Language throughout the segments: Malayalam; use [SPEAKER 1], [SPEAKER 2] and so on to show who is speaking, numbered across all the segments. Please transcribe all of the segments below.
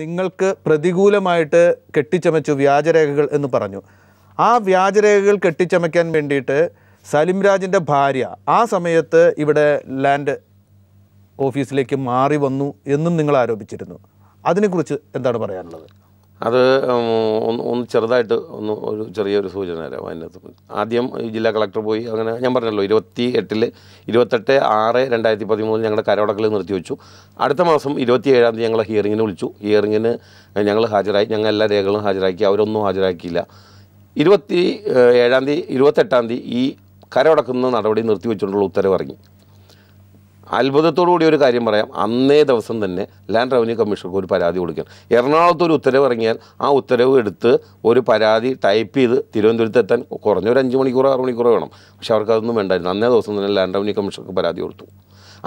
[SPEAKER 1] നിങ്ങൾക്ക് പ്രതികൂലമായിട്ട് കെട്ടിച്ചമച്ചു വ്യാജരേഖകൾ എന്ന് പറഞ്ഞു ആ വ്യാജരേഖകൾ കെട്ടിച്ചമയ്ക്കാൻ വേണ്ടിയിട്ട് സലിം രാജിൻ്റെ ഭാര്യ ആ സമയത്ത് ഇവിടെ ലാൻഡ് ഓഫീസിലേക്ക് മാറി വന്നു എന്നും നിങ്ങൾ ആരോപിച്ചിരുന്നു അതിനെക്കുറിച്ച് എന്താണ് പറയാനുള്ളത്
[SPEAKER 2] അത് ഒന്ന് ഒന്ന് ചെറുതായിട്ട് ഒന്ന് ഒരു ചെറിയൊരു സൂചന തരാം അതിനകത്ത് ആദ്യം ജില്ലാ കളക്ടർ പോയി അങ്ങനെ ഞാൻ പറഞ്ഞല്ലോ ഇരുപത്തി എട്ടിൽ ഇരുപത്തെട്ട് ആറ് രണ്ടായിരത്തി പതിമൂന്നിൽ ഞങ്ങളുടെ കരോടക്കൽ നിർത്തിവെച്ചു അടുത്ത മാസം ഇരുപത്തി ഏഴാം തീയതി ഞങ്ങൾ ഹിയറിങ്ങിന് വിളിച്ചു ഹിയറിങ്ങിന് ഞങ്ങൾ ഹാജരായി ഞങ്ങൾ എല്ലാ രേഖകളും ഹാജരാക്കി അവരൊന്നും ഹാജരാക്കിയില്ല ഇരുപത്തി ഏഴാം തീയതി ഇരുപത്തെട്ടാം തീയതി ഈ കരോടക്കുന്ന നടപടി നിർത്തിവെച്ചുകൊണ്ടുള്ള ഇറങ്ങി അത്ഭുതത്തോടുകൂടി ഒരു കാര്യം പറയാം അന്നേ ദിവസം തന്നെ ലാൻഡ് റവന്യൂ കമ്മീഷണർക്ക് ഒരു പരാതി കൊടുക്കണം എറണാകുളത്ത് ഒരു ഉത്തരവ് ഇറങ്ങിയാൽ ആ ഉത്തരവ് എടുത്ത് ഒരു പരാതി ടൈപ്പ് ചെയ്ത് തിരുവനന്തപുരത്ത് എത്താൻ കുറഞ്ഞൊരു അഞ്ച് മണിക്കൂറോ ആറ് മണിക്കൂറോ വേണം പക്ഷെ അവർക്ക് അതൊന്നും വേണ്ടായിരുന്നു അന്നേ ദിവസം തന്നെ ലാൻഡ് റവന്യൂ കമ്മീഷണർക്ക് പരാതി കൊടുത്തു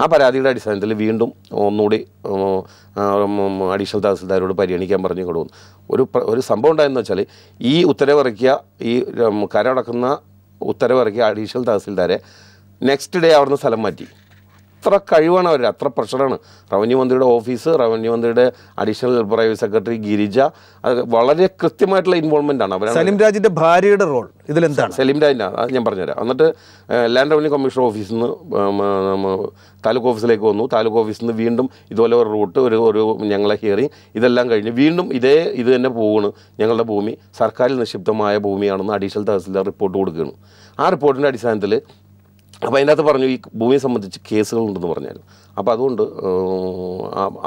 [SPEAKER 2] ആ പരാതിയുടെ അടിസ്ഥാനത്തിൽ വീണ്ടും ഒന്നുകൂടി അഡീഷണൽ തഹസിൽദാരോട് പരിഗണിക്കാൻ പറഞ്ഞു കൊടുക്കുന്നു ഒരു ഒരു സംഭവം ഉണ്ടായെന്ന് വെച്ചാൽ ഈ ഉത്തരവിറക്കിയ ഈ കരടക്കുന്ന ഉത്തരവിറക്കിയ അഡീഷണൽ തഹസിൽദാരെ നെക്സ്റ്റ് ഡേ അവിടുന്ന് സ്ഥലം മാറ്റി അത്ര കഴിവാണ് അവർ അത്ര പ്രഷറാണ് റവന്യൂ മന്ത്രിയുടെ ഓഫീസ് റവന്യൂ മന്ത്രിയുടെ അഡീഷണൽ പ്രൈവറ്റ് സെക്രട്ടറി ഗിരിജ അത് വളരെ കൃത്യമായിട്ടുള്ള ഇൻവോൾവ്മെൻ്റ് ആണ് സലിം സലീം രാജിൻ്റെ ഭാര്യയുടെ റോൾ ഇതിലെന്താണ് സലിം രാജിൻ്റെ ഞാൻ പറഞ്ഞുതരാം എന്നിട്ട് ലാൻഡ് റവന്യൂ കമ്മീഷണർ ഓഫീസിൽ നിന്ന് താലൂക്ക് ഓഫീസിലേക്ക് വന്നു താലൂക്ക് ഓഫീസിൽ നിന്ന് വീണ്ടും ഇതുപോലെ ഒരു റൂട്ട് ഒരു ഒരു ഞങ്ങളെ ഹിയറിങ് ഇതെല്ലാം കഴിഞ്ഞ് വീണ്ടും ഇതേ ഇത് തന്നെ പോവുകയാണ് ഞങ്ങളുടെ ഭൂമി സർക്കാരിൽ നിക്ഷിപ്തമായ ഭൂമിയാണെന്ന് അഡീഷണൽ തഹസിൽദാർ റിപ്പോർട്ട് കൊടുക്കുകയാണ് ആ റിപ്പോർട്ടിൻ്റെ അടിസ്ഥാനത്തിൽ അപ്പോൾ അതിനകത്ത് പറഞ്ഞു ഈ ഭൂമിയെ സംബന്ധിച്ച് കേസുകളുണ്ടെന്ന് പറഞ്ഞായിരുന്നു അപ്പോൾ അതുകൊണ്ട്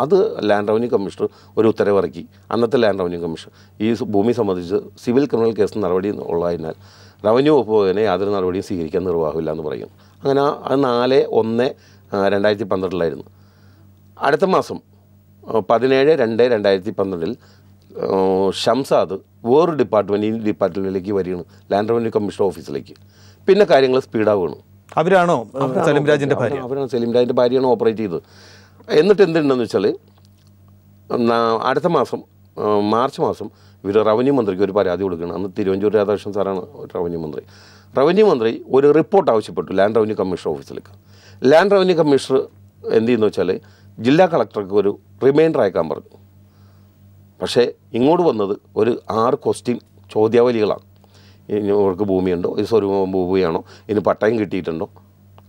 [SPEAKER 2] അത് ലാൻഡ് റവന്യൂ കമ്മീഷണർ ഒരു ഉത്തരവിറക്കി അന്നത്തെ ലാൻഡ് റവന്യൂ കമ്മീഷൻ ഈ ഭൂമി സംബന്ധിച്ച് സിവിൽ ക്രിമിനൽ കേസ് നടപടി ഉള്ളതിനാൽ റവന്യൂ വകുപ്പ് തന്നെ യാതൊരു നടപടിയും സ്വീകരിക്കാൻ നിർവാഹമില്ല എന്ന് പറയുന്നു അങ്ങനെ അത് നാല് ഒന്ന് രണ്ടായിരത്തി പന്ത്രണ്ടിലായിരുന്നു അടുത്ത മാസം പതിനേഴ് രണ്ട് രണ്ടായിരത്തി പന്ത്രണ്ടിൽ ഷംസാദ് വേറൊരു ഡിപ്പാർട്ട്മെൻറ്റ് ഈ ഡിപ്പാർട്ട്മെൻറ്റിലേക്ക് വരികയാണ് ലാൻഡ് റവന്യൂ കമ്മീഷൻ ഓഫീസിലേക്ക് പിന്നെ കാര്യങ്ങൾ സ്പീഡാവുകയാണ് അവരാണോ സലിം രാജിൻ്റെ ഭാര്യ അവരാണ് സലിം രാജിൻ്റെ ഭാര്യയാണ് ഓപ്പറേറ്റ് ചെയ്തത് എന്നിട്ട് എന്തുണ്ടെന്ന് വെച്ചാൽ അടുത്ത മാസം മാർച്ച് മാസം ഇവർ റവന്യൂ മന്ത്രിക്ക് ഒരു പരാതി കൊടുക്കണം അന്ന് തിരുവഞ്ചൂർ രാധാകൃഷ്ണൻ സാറാണ് റവന്യൂ മന്ത്രി റവന്യൂ മന്ത്രി ഒരു റിപ്പോർട്ട് ആവശ്യപ്പെട്ടു ലാൻഡ് റവന്യൂ കമ്മീഷണർ ഓഫീസിലേക്ക് ലാൻഡ് റവന്യൂ കമ്മീഷണർ എന്ത് ചെയ്യുന്നു വെച്ചാൽ ജില്ലാ കളക്ടർക്ക് ഒരു റിമൈൻഡർ അയക്കാൻ പറഞ്ഞു പക്ഷേ ഇങ്ങോട്ട് വന്നത് ഒരു ആറ് ക്വസ്റ്റ്യൻ ചോദ്യാവലികളാണ് ഇനി ഇവർക്ക് ഭൂമിയുണ്ടോ ഇത് സ്വരൂപം ഭൂമിയാണോ ഇനി പട്ടയം കിട്ടിയിട്ടുണ്ടോ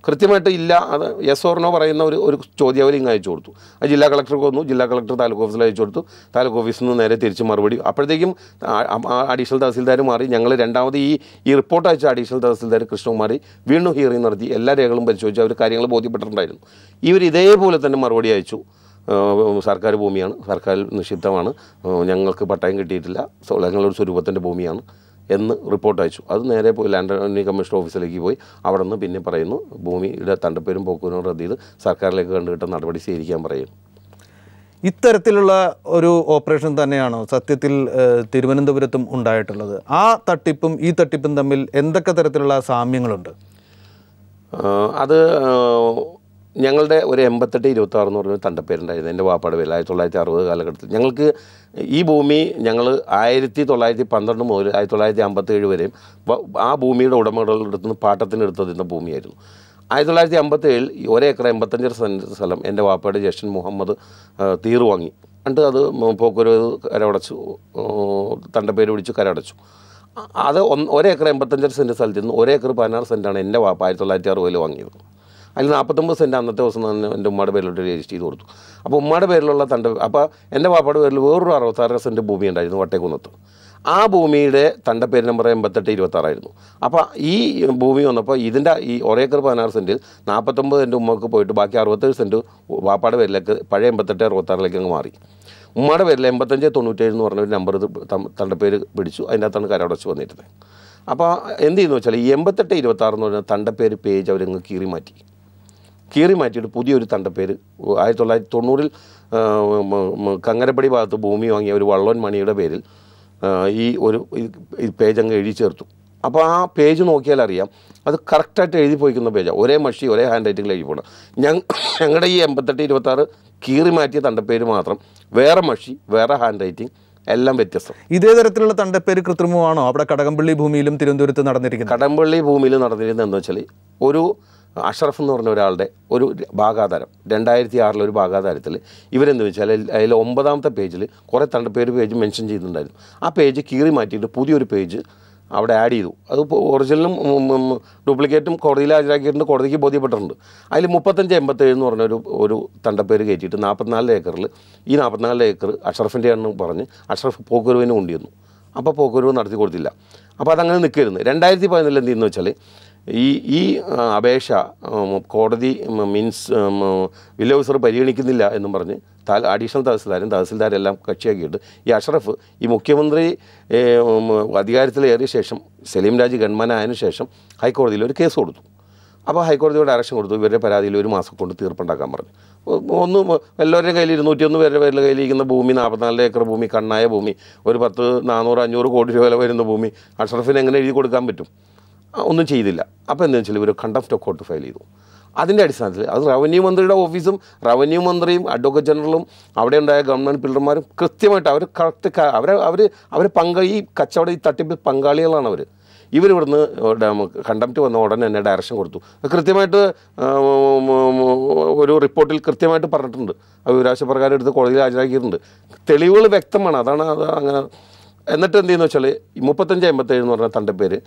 [SPEAKER 2] കൃത്യമായിട്ട് ഇല്ല അത് എസ് ഓർണോ പറയുന്ന ഒരു ഒരു ചോദ്യാവലി ഇങ്ങ് അയച്ചു കൊടുത്തു അത് ജില്ലാ കളക്ടർക്ക് വന്നു ജില്ലാ കളക്ടർ താലൂക്ക് ഓഫീസിൽ അയച്ചു കൊടുത്തു താലൂക്ക് ഓഫീസിൽ നിന്ന് നേരെ തിരിച്ച് മറുപടി അപ്പോഴത്തേക്കും അഡീഷണൽ തഹസിൽദാർ മാറി ഞങ്ങൾ രണ്ടാമത് ഈ ഈ റിപ്പോർട്ട് അയച്ച അഡീഷണൽ തഹസിൽദാർ കൃഷ്ണകുമാറി വീണ്ടും ഹിയറിംഗ് നടത്തി എല്ലാ രേഖകളും പരിശോധിച്ച് അവർ കാര്യങ്ങൾ ബോധ്യപ്പെട്ടിട്ടുണ്ടായിരുന്നു ഇവർ ഇതേപോലെ തന്നെ മറുപടി അയച്ചു സർക്കാർ ഭൂമിയാണ് സർക്കാർ നിഷിദ്ധമാണ് ഞങ്ങൾക്ക് പട്ടയം കിട്ടിയിട്ടില്ല ഞങ്ങളൊരു സ്വരൂപത്തിൻ്റെ ഭൂമിയാണ് എന്ന് റിപ്പോർട്ട് അയച്ചു അത് നേരെ പോയി ലാൻഡ് റവന്യൂ കമ്മീഷൻ ഓഫീസിലേക്ക് പോയി അവിടെ നിന്ന് പിന്നെ പറയുന്നു ഭൂമിയുടെ തണ്ടപ്പേരും പോക്കൂരും റദ്ദ് ചെയ്ത് സർക്കാരിലേക്ക് കണ്ടുകിട്ട നടപടി സ്വീകരിക്കാൻ പറയുന്നു
[SPEAKER 1] ഇത്തരത്തിലുള്ള ഒരു ഓപ്പറേഷൻ തന്നെയാണോ സത്യത്തിൽ തിരുവനന്തപുരത്തും ഉണ്ടായിട്ടുള്ളത് ആ തട്ടിപ്പും ഈ തട്ടിപ്പും തമ്മിൽ എന്തൊക്കെ തരത്തിലുള്ള സാമ്യങ്ങളുണ്ട്
[SPEAKER 2] അത് ഞങ്ങളുടെ ഒരു എൺപത്തെട്ട് ഇരുപത്തി ആറ് എന്ന് പറഞ്ഞൊരു തണ്ടപ്പേരുണ്ടായിരുന്നു എൻ്റെ വാപ്പാട് പേര് ആയിരത്തി തൊള്ളായിരത്തി അറുപത് കാലഘട്ടത്തിൽ ഞങ്ങൾക്ക് ഈ ഭൂമി ഞങ്ങൾ ആയിരത്തി തൊള്ളായിരത്തി പന്ത്രണ്ട് മുതൽ ആയിരത്തി തൊള്ളായിരത്തി അമ്പത്തേഴ് വരെയും ആ ഭൂമിയുടെ ഉടമകളുടെ അടുത്ത് നിന്ന് പാട്ടത്തിന് എടുത്തതിൻ്റെ ഭൂമിയായിരുന്നു ആയിരത്തി തൊള്ളായിരത്തി അമ്പത്തേഴിൽ ഒരേക്കർ എൺപത്തഞ്ച് സെൻറ്റ് സ്ഥലം എൻ്റെ വാപ്പയുടെ ജ്യേഷ്ഠൻ മുഹമ്മദ് തീറു വാങ്ങി എന്നിട്ട് അത് പോക്കൊരു കരടച്ചു തൻ്റെ പേര് പിടിച്ച് കരടച്ചു അത് ഒന്ന് ഒരേക്കർ എൺപത്തഞ്ചര സെൻറ്റ് സ്ഥലത്തിൽ നിന്ന് ഒരേക്കർ പതിനാറ് സെൻറ്റാണ് എൻ്റെ വാപ്പ ആയിരത്തി തൊള്ളായിരത്തി അറുപതിൽ വാങ്ങിയത് അതിൽ നാൽപ്പത്തൊമ്പത് സെൻറ്റ് അന്നത്തെ ദിവസം തന്നെ എൻ്റെ ഉമ്മയുടെ പേരിലോട്ട് രജിസ്റ്റർ ചെയ്ത് കൊടുത്തു അപ്പോൾ ഉമ്മയുടെ പേരിലുള്ള തണ്ട് അപ്പോൾ എൻ്റെ പാപ്പയുടെ പേരിൽ വേറൊരു അറുപത്താറ് സെൻറ്റ് ഭൂമി ഉണ്ടായിരുന്നു വട്ടേക്കുന്നത്ത് ആ ഭൂമിയുടെ തണ്ട പേര് നമ്പർ എൺപത്തെട്ട് ഇരുപത്താറായിരുന്നു അപ്പോൾ ഈ ഭൂമി വന്നപ്പോൾ ഇതിൻ്റെ ഈ ഒരേക്കർ പതിനാറ് സെൻറ്റിൽ നാൽപ്പത്തൊമ്പത് സെൻറ്റ് ഉമ്മക്ക് പോയിട്ട് ബാക്കി അറുപത്തേഴ് സെൻറ്റ് വാപ്പാടെ പേരിലേക്ക് പഴയ എൺപത്തെട്ട് അറുപത്താറിലേക്ക് അങ്ങ് മാറി ഉമ്മയുടെ പേരിൽ എൺപത്തഞ്ച് തൊണ്ണൂറ്റേഴ് എന്ന് പറഞ്ഞൊരു ഒരു നമ്പർ തണ്ട പേര് പിടിച്ചു അതിൻ്റെ അകത്താണ് കരടച്ച് വന്നിരുന്നത് അപ്പോൾ എന്ത് ചെയ്യുന്നു വെച്ചാൽ ഈ എൺപത്തെട്ട് ഇരുപത്താറ് എന്ന് പറഞ്ഞാൽ തണ്ടപ്പേര് പേര് പേജ് അവരങ്ങ് കീറി മാറ്റി കീറി മാറ്റിയിട്ട് പുതിയൊരു തണ്ടപ്പേര് ആയിരത്തി തൊള്ളായിരത്തി തൊണ്ണൂറിൽ കങ്ങരപ്പടി ഭാഗത്ത് ഭൂമി വാങ്ങിയ ഒരു വള്ളവൻ മണിയുടെ പേരിൽ ഈ ഒരു പേജ് അങ്ങ് എഴുതി ചേർത്തു അപ്പോൾ ആ പേജ് നോക്കിയാൽ അറിയാം അത് കറക്റ്റായിട്ട് എഴുതി പോയിക്കുന്ന പേജാണ് ഒരേ മഷി ഒരേ ഹാൻഡ് റൈറ്റിംഗിൽ എഴുതി പോകണം ഞങ്ങളുടെ ഈ എൺപത്തെട്ട് ഇരുപത്താറ് കീറി മാറ്റിയ തണ്ടപ്പേര് മാത്രം വേറെ മഷി വേറെ ഹാൻഡ് റൈറ്റിംഗ് എല്ലാം വ്യത്യസ്തം ഇതേ തരത്തിലുള്ള തണ്ടപ്പേര് കൃത്രിമമാണോ അവിടെ കടകംപള്ളി ഭൂമിയിലും തിരുവനന്തപുരത്ത് നടന്നിരിക്കുന്നത് കടകംപള്ളി ഭൂമിയിൽ നടന്നിരുന്നത് എന്താ വെച്ചാൽ ഒരു അഷറഫ് എന്ന് പറഞ്ഞ ഒരാളുടെ ഒരു ഭാഗാധാരം രണ്ടായിരത്തി ആറിലെ ഒരു ഭാഗാധാരത്തിൽ ഇവരെന്ന് വെച്ചാൽ അതിൽ ഒമ്പതാമത്തെ പേജിൽ കുറേ തണ്ട് പേര് പേജ് മെൻഷൻ ചെയ്തിട്ടുണ്ടായിരുന്നു ആ പേജ് കീറി മാറ്റിയിട്ട് പുതിയൊരു പേജ് അവിടെ ആഡ് ചെയ്തു അത് ഒറിജിനലും ഡ്യൂപ്ലിക്കേറ്റും കോടതിയിൽ ഹാജരാക്കിയിട്ടുണ്ട് കോടതിക്ക് ബോധ്യപ്പെട്ടിട്ടുണ്ട് അതിൽ മുപ്പത്തഞ്ച് എൺപത്തേഴ് എന്ന് പറഞ്ഞൊരു ഒരു തണ്ടപ്പേര് കയറ്റിയിട്ട് നാൽപ്പത്തിനാല് ഏക്കറിൽ ഈ നാൽപ്പത്തിനാല് ഏക്കർ അഷറഫിൻ്റെ എണ്ണം പറഞ്ഞ് അഷറഫ് പോക്കുരുവിനെ കൊണ്ടുവന്നു അപ്പോൾ പോക്കുരുവ് നടത്തി കൊടുത്തില്ല അപ്പോൾ അതങ്ങനെ നിൽക്കരുന്നു രണ്ടായിരത്തി പതിനാലിൽ എന്തെന്ന് വെച്ചാൽ ഈ ഈ അപേക്ഷ കോടതി മീൻസ് ഓഫീസർ പരിഗണിക്കുന്നില്ല എന്നും പറഞ്ഞ് താ അഡീഷണൽ തഹസിൽദാരും തഹസിൽദാരെല്ലാം കക്ഷിയാക്കിയിട്ട് ഈ അഷറഫ് ഈ മുഖ്യമന്ത്രി അധികാരത്തിലേറിയ ശേഷം സലീം രാജ് ഗൺമാനായതിനു ശേഷം ഹൈക്കോടതിയിൽ ഒരു കേസ് കൊടുത്തു അപ്പോൾ ഹൈക്കോടതിയുടെ അറക്ഷൻ കൊടുത്തു ഇവരുടെ പരാതിയിൽ ഒരു മാസം കൊണ്ട് തീർപ്പുണ്ടാക്കാൻ പറഞ്ഞു ഒന്ന് എല്ലാവരുടെയും കയ്യിൽ ഇരുന്നൂറ്റിയൊന്ന് പേരുടെ പേരിൽ കയ്യിലിരിക്കുന്ന ഭൂമി നാൽപ്പത്തിനാല് ഏക്കർ ഭൂമി കണ്ണായ ഭൂമി ഒരു പത്ത് നാനൂറ് അഞ്ഞൂറ് കോടി രൂപ വില വരുന്ന ഭൂമി അഷറഫിന് എങ്ങനെ എഴുതി കൊടുക്കാൻ പറ്റും ഒന്നും ചെയ്തില്ല അപ്പോൾ എന്താ വെച്ചാൽ ഇവർ കണ്ടംപ്റ്റ് ഓഫ് കോർട്ട് ഫയൽ ചെയ്തു അതിൻ്റെ അടിസ്ഥാനത്തിൽ അത് റവന്യൂ മന്ത്രിയുടെ ഓഫീസും റവന്യൂ മന്ത്രിയും അഡ്വക്കേറ്റ് ജനറലും അവിടെ ഉണ്ടായ ഗവൺമെൻറ് പില്ലർമാരും കൃത്യമായിട്ട് അവർ കറക്റ്റ് അവരെ അവർ അവർ പങ്ക ഈ കച്ചവട ഈ തട്ടിപ്പ് പങ്കാളികളാണ് അവർ ഇവരിവിടുന്ന് കണ്ടംപ്റ്റ് വന്ന ഉടനെ തന്നെ ഡയറക്ഷൻ കൊടുത്തു കൃത്യമായിട്ട് ഒരു റിപ്പോർട്ടിൽ കൃത്യമായിട്ട് പറഞ്ഞിട്ടുണ്ട് വിവരാശ പ്രകാരം എടുത്ത് കോടതിയിൽ ഹാജരാക്കിയിട്ടുണ്ട് തെളിവുകൾ വ്യക്തമാണ് അതാണ് അത് അങ്ങനെ എന്നിട്ട് എന്ത് ചെയ്യുന്ന വെച്ചാൽ മുപ്പത്തഞ്ച് അമ്പത്തേഴ് എന്ന് പറഞ്ഞ തൻ്റെ പേര്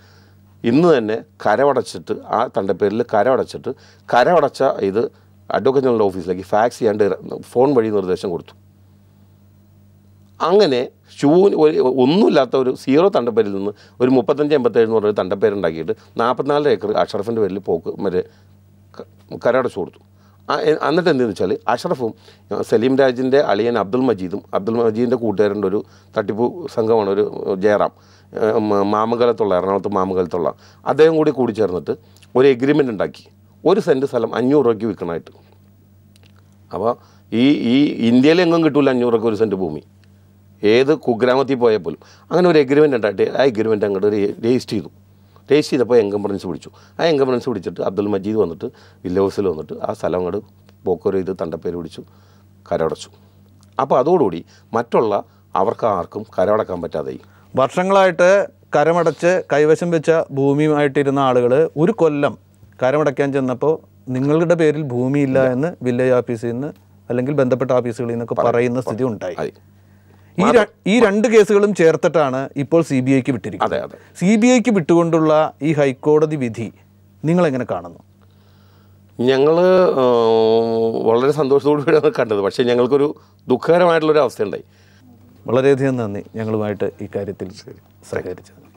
[SPEAKER 2] ഇന്ന് തന്നെ കരവടച്ചിട്ട് ആ തണ്ടപ്പേരിൽ കരവടച്ചിട്ട് കരവടച്ച ഇത് അഡ്വക്കേറ്റ് ജനറൽ ഓഫീസിലേക്ക് ഫാക്സ് ചെയ്യാണ്ട് ഫോൺ വഴി നിർദ്ദേശം കൊടുത്തു അങ്ങനെ ഷൂ ഒരു ഒന്നുമില്ലാത്ത ഒരു സീറോ തണ്ടപ്പേരിൽ നിന്ന് ഒരു മുപ്പത്തഞ്ച് എൺപത്തേഴ് എന്ന് പറഞ്ഞൊരു തണ്ടപ്പേരുണ്ടാക്കിയിട്ട് നാൽപ്പത്തിനാല് ഏക്കർ അഷറഫിൻ്റെ പേരിൽ പോക്ക് മറ്റേ കരടച്ചു കൊടുത്തു എന്നിട്ട് എന്തെന്ന് വെച്ചാൽ അഷറഫും സലീം രാജിൻ്റെ അളിയൻ അബ്ദുൽ മജീദും അബ്ദുൽ മജീദിൻ്റെ കൂട്ടുകാരൻ്റെ ഒരു തട്ടിപ്പ് സംഘമാണ് ഒരു ജയറാം മാമകലത്തുള്ള എറണാകുളത്ത് മാമകലത്തുള്ള അദ്ദേഹം കൂടി കൂടി ചേർന്നിട്ട് ഒരു എഗ്രിമെൻ്റ് ഉണ്ടാക്കി ഒരു സെൻറ്റ് സ്ഥലം അഞ്ഞൂറ് രൂപയ്ക്ക് വിൽക്കണമായിട്ട് അപ്പോൾ ഈ ഈ ഇന്ത്യയിൽ എങ്ങും കിട്ടില്ല അഞ്ഞൂറ് രൂപയ്ക്ക് ഒരു സെൻറ്റ് ഭൂമി ഏത് കുഗ്രാമത്തിൽ പോയാൽ പോലും അങ്ങനെ ഒരു എഗ്രിമെൻ്റ് ഉണ്ടായിട്ട് ആ എഗ്രിമെൻ്റ് അങ്ങോട്ട് രജിസ്റ്റർ ചെയ്തു ടേസ്റ്റ് ചെയ്തപ്പോൾ എൻകംബ്രൻസ് പിടിച്ചു ആ എൻകംബ്രൻസ് പിടിച്ചിട്ട് അബ്ദുൽ മജീദ് വന്നിട്ട് വില്ല വന്നിട്ട് ആ സ്ഥലം അങ്ങോട്ട് പോക്കൊരു ഇത് തണ്ടപ്പേര് പിടിച്ചു കരടച്ചു അപ്പോൾ അതോടുകൂടി മറ്റുള്ള അവർക്ക് ആർക്കും കരമടക്കാൻ പറ്റാതായി
[SPEAKER 1] വർഷങ്ങളായിട്ട് കരമടച്ച് കൈവശം വെച്ച ഭൂമിയുമായിട്ടിരുന്ന ആളുകൾ ഒരു കൊല്ലം കരമടയ്ക്കാൻ ചെന്നപ്പോൾ നിങ്ങളുടെ പേരിൽ ഭൂമിയില്ല എന്ന് വില്ലേജ് ഓഫീസിൽ നിന്ന് അല്ലെങ്കിൽ ബന്ധപ്പെട്ട ഓഫീസുകളിൽ നിന്നൊക്കെ പറയുന്ന സ്ഥിതി ഉണ്ടായി ഈ ഈ രണ്ട് കേസുകളും ചേർത്തിട്ടാണ് ഇപ്പോൾ സി ബി ഐക്ക് വിട്ടിരിക്കുന്നത് അതെ അതെ സി ബി ഐക്ക് വിട്ടുകൊണ്ടുള്ള ഈ ഹൈക്കോടതി വിധി നിങ്ങളെങ്ങനെ കാണുന്നു
[SPEAKER 2] ഞങ്ങൾ വളരെ സന്തോഷത്തോടുകൂടിയാണ് കണ്ടത് പക്ഷേ ഞങ്ങൾക്കൊരു ദുഃഖകരമായിട്ടുള്ളൊരു അവസ്ഥയുണ്ടായി
[SPEAKER 1] വളരെയധികം നന്ദി ഞങ്ങളുമായിട്ട് ഈ കാര്യത്തിൽ
[SPEAKER 2] സഹകരിച്ചത്